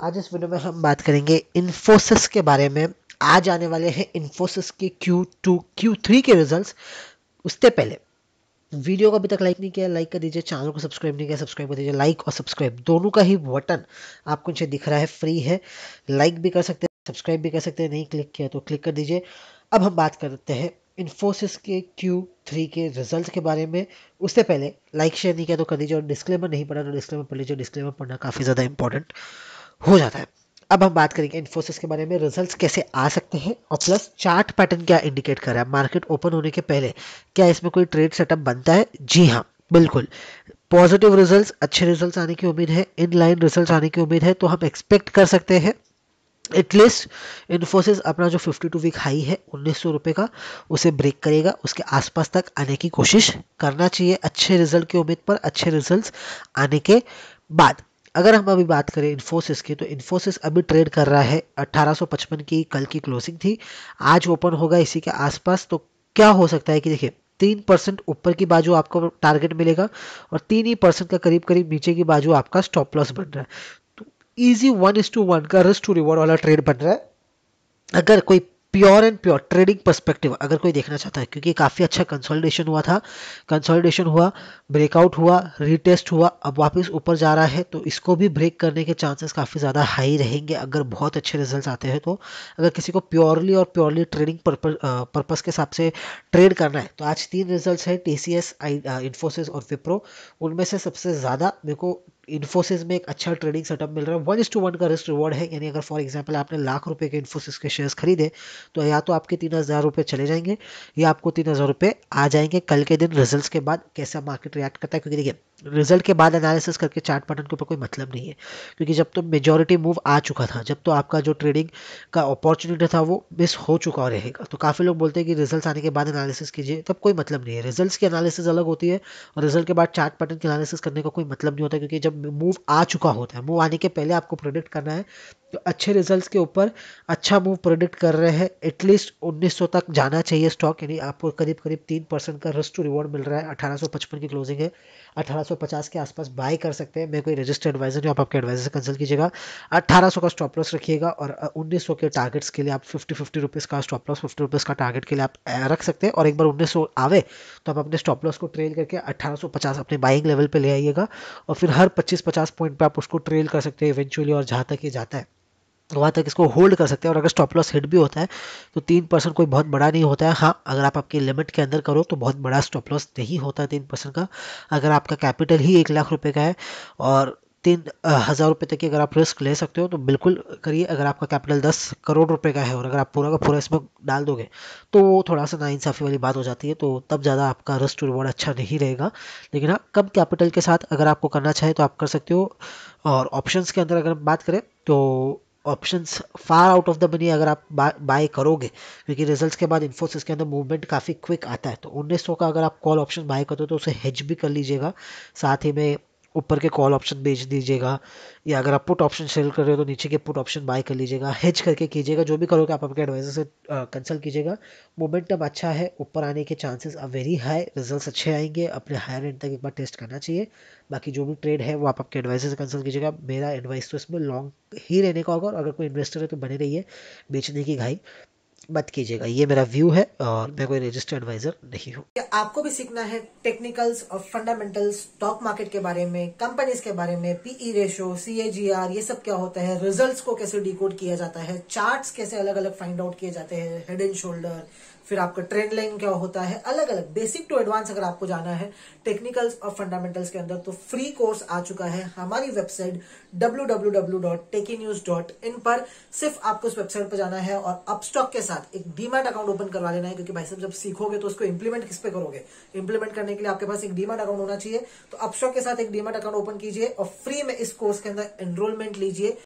आज इस वीडियो में हम बात करेंगे इन्फोसिस के बारे में आज आने वाले हैं इन्फोसिस के Q2, Q3 के रिजल्ट्स उससे पहले वीडियो को अभी तक लाइक नहीं किया लाइक कर दीजिए चैनल को सब्सक्राइब नहीं किया सब्सक्राइब कर दीजिए लाइक और सब्सक्राइब दोनों का ही बटन आपको नीचे दिख रहा है फ्री है लाइक भी कर सकते हैं सब्सक्राइब भी कर सकते हैं नहीं क्लिक किया तो क्लिक कर दीजिए अब हम बात करते हैं इन्फोसिस के क्यू थ्री के रिजल्ट के बारे में उससे पहले लाइक शेयर नहीं किया तो कर दीजिए और डिस्क्लेमर नहीं पढ़ा तो डिस्क्लेमर पढ़ लीजिए डिस्क्लेमर पढ़ना काफ़ी ज़्यादा इंपॉर्टेंट हो जाता है अब हम बात करेंगे इन्फोसिस के बारे में रिजल्ट्स कैसे आ सकते हैं और प्लस चार्ट पैटर्न क्या इंडिकेट कर रहा है मार्केट ओपन होने के पहले क्या इसमें कोई ट्रेड सेटअप बनता है जी हाँ बिल्कुल पॉजिटिव रिजल्ट्स अच्छे रिजल्ट्स आने की उम्मीद है इन लाइन रिजल्ट आने की उम्मीद है तो हम एक्सपेक्ट कर सकते हैं एटलीस्ट इन्फोसिस अपना जो 52 वीक हाई है उन्नीस सौ रुपये का उसे ब्रेक करेगा उसके आसपास तक आने की कोशिश करना चाहिए अच्छे रिजल्ट की उम्मीद पर अच्छे रिजल्ट्स आने के बाद अगर हम अभी बात करें इन्फोसिस की तो इन्फोसिस अभी ट्रेड कर रहा है 1855 की कल की क्लोजिंग थी आज ओपन होगा इसी के आसपास तो क्या हो सकता है कि देखिए तीन परसेंट ऊपर की बाजू आपको टारगेट मिलेगा और तीन ही परसेंट का करीब करीब नीचे की बाजू आपका स्टॉप लॉस बन रहा है तो easy one is to one का रिस्क टू रिवॉर्ड वाला ट्रेड बन रहा है अगर कोई pure and pure trading perspective अगर कोई देखना चाहता है क्योंकि काफ़ी अच्छा कंसोलिडेशन हुआ था कंसोलिडेशन हुआ ब्रेकआउट हुआ रीटेस्ट हुआ अब वापस ऊपर जा रहा है तो इसको भी ब्रेक करने के चांसेस काफ़ी ज़्यादा हाई रहेंगे अगर बहुत अच्छे रिजल्ट आते हैं तो अगर किसी को प्योरली और प्योरली ट्रेडिंग पर्पज़ के हिसाब से ट्रेड करना है तो आज तीन रिजल्ट है टी सी एस इन्फोसिस और विप्रो उनमें से सबसे ज़्यादा मेरे को इन्फोसिस में एक अच्छा ट्रेडिंग सेटअप मिल रहा है वन इज टू वन का रिस्क रिवॉर्ड है यानी अगर फॉर एग्जांपल आपने लाख रुपए के इन्फोसिस के शेयर्स खरीदे तो या तो आपके तीन हज़ार रुपये चले जाएंगे या आपको तीन हज़ार रुपये आ जाएंगे कल के दिन रिजल्ट्स के बाद कैसा मार्केट रिएक्ट करता है क्योंकि देखिए रिजल्ट के बाद एनालिसिस करके चार्ट पैटर्न के ऊपर कोई मतलब नहीं है क्योंकि जब तो मेजॉरिटी मूव आ चुका था जब तो आपका जो ट्रेडिंग का अपॉर्चुनिटी था वो मिस हो चुका रहेगा तो काफ़ी लोग बोलते हैं कि रिजल्ट आने के बाद एनालिसिस कीजिए तब कोई मतलब नहीं है रिजल्ट की एनालिसिस अलग होती है और रिजल्ट के बाद चार्ट पैटर्न की एनालिसिस करने का कोई मतलब नहीं होता क्योंकि जब मूव आ चुका होता है मूव आने के पहले आपको प्रोडिक्ट करना है तो अच्छे रिजल्ट्स के ऊपर अच्छा मूव प्रोडिक्ट कर रहे हैं एटलीस्ट 1900 तक जाना चाहिए स्टॉक यानी आपको करीब करीब तीन परसेंट का रिस्क टू रिवॉर्ड मिल रहा है 1855 की क्लोजिंग है 1850 के आसपास बाय कर सकते हैं मैं कोई रजिस्टर्ड एडवाइजर नहीं आप आपके एडवाइजर से कंसल्ट कीजिएगा 1800 का स्टॉप लॉस रखिएगा और 1900 के टारगेट्स के लिए आप फिफ्टी फिफ्टी रुपीज़ का स्टॉप लॉस फिफ्टी रुपीज़ का टारगेट के लिए आप रख सकते हैं और एक बार उन्नीस आवे तो आप अपने स्टॉप लॉस को ट्रेल करके 1850 अपने बाइंग लेवल पर ले आइएगा और फिर हर पच्चीस पचास पॉइंट पर आप उसको ट्रेल कर सकते हैं इवेंचुअली और जहाँ तक ये जाता है वहाँ तक इसको होल्ड कर सकते हैं और अगर स्टॉप लॉस हिट भी होता है तो तीन परसेंट कोई बहुत बड़ा नहीं होता है हाँ अगर आप आपकी लिमिट के अंदर करो तो बहुत बड़ा स्टॉप लॉस नहीं होता है तीन परसेंट का अगर आपका कैपिटल ही एक लाख रुपये का है और तीन हज़ार रुपये तक की अगर आप रिस्क ले सकते हो तो बिल्कुल करिए अगर आपका कैपिटल दस करोड़ रुपये का है और अगर आप पूरा का पूरा इसमें डाल दोगे तो वो थोड़ा सा नाइंसाफ़ी वाली बात हो जाती है तो तब ज़्यादा आपका रिस्क टू रिवॉर्ड अच्छा नहीं रहेगा लेकिन हाँ कम कैपिटल के साथ अगर आपको करना चाहे तो आप कर सकते हो और ऑप्शंस के अंदर अगर हम बात करें तो options far out of the money अगर आप बाय करोगे क्योंकि रिजल्ट्स के बाद इन्फोसिस के अंदर मूवमेंट काफ़ी क्विक आता है तो उन्नीस सौ का अगर आप कॉल ऑप्शन बाय करते हो तो उसे हेज भी कर लीजिएगा साथ ही में ऊपर के कॉल ऑप्शन बेच दीजिएगा या अगर आप पुट ऑप्शन सेल कर रहे हो तो नीचे के पुट ऑप्शन बाय कर लीजिएगा हेज करके कीजिएगा जो भी करोगे आप आपके एडवाइजर से कंसल्ट कीजिएगा मोमेंटम अच्छा है ऊपर आने के चांसेस अब वेरी हाई रिजल्ट्स अच्छे आएंगे अपने हायर एंड तक एक बार टेस्ट करना चाहिए बाकी जो भी ट्रेड है वो आप आपके एडवाइजर से कंसल्ट कीजिएगा मेरा एडवाइस तो इसमें लॉन्ग ही रहने का होगा और अगर कोई इन्वेस्टर है तो बने रहिए बेचने की घाई मत कीजिएगा ये मेरा व्यू है और मैं कोई रजिस्टर्ड एडवाइजर नहीं हूँ आपको भी सीखना है टेक्निकल्स और फंडामेंटल्स स्टॉक मार्केट के बारे में कंपनीज के बारे में पीई रेशो सीएजीआर ये सब क्या होता है रिजल्ट्स को कैसे डिकोड किया जाता है चार्ट्स कैसे अलग अलग फाइंड आउट किए जाते हैं हेड एंड शोल्डर फिर आपका ट्रेंड लाइन क्या होता है अलग अलग बेसिक टू एडवांस अगर आपको जाना है टेक्निकल्स और फंडामेंटल्स के अंदर तो फ्री कोर्स आ चुका है हमारी वेबसाइट डब्ल्यू पर सिर्फ आपको उस वेबसाइट पर जाना है और अपस्टॉक के साथ एक डीमैट अकाउंट ओपन करवा लेना है क्योंकि भाई साहब जब सीखोगे तो उसको इंप्लीमेंट किस पे करोगे इंप्लीमेंट करने के लिए आपके पास एक डीमार्ट अकाउंट होना चाहिए तो अपस्टॉक के साथ एक डीमैट अकाउंट ओपन कीजिए और फ्री में इस कोर्स के अंदर एनरोलमेंट लीजिए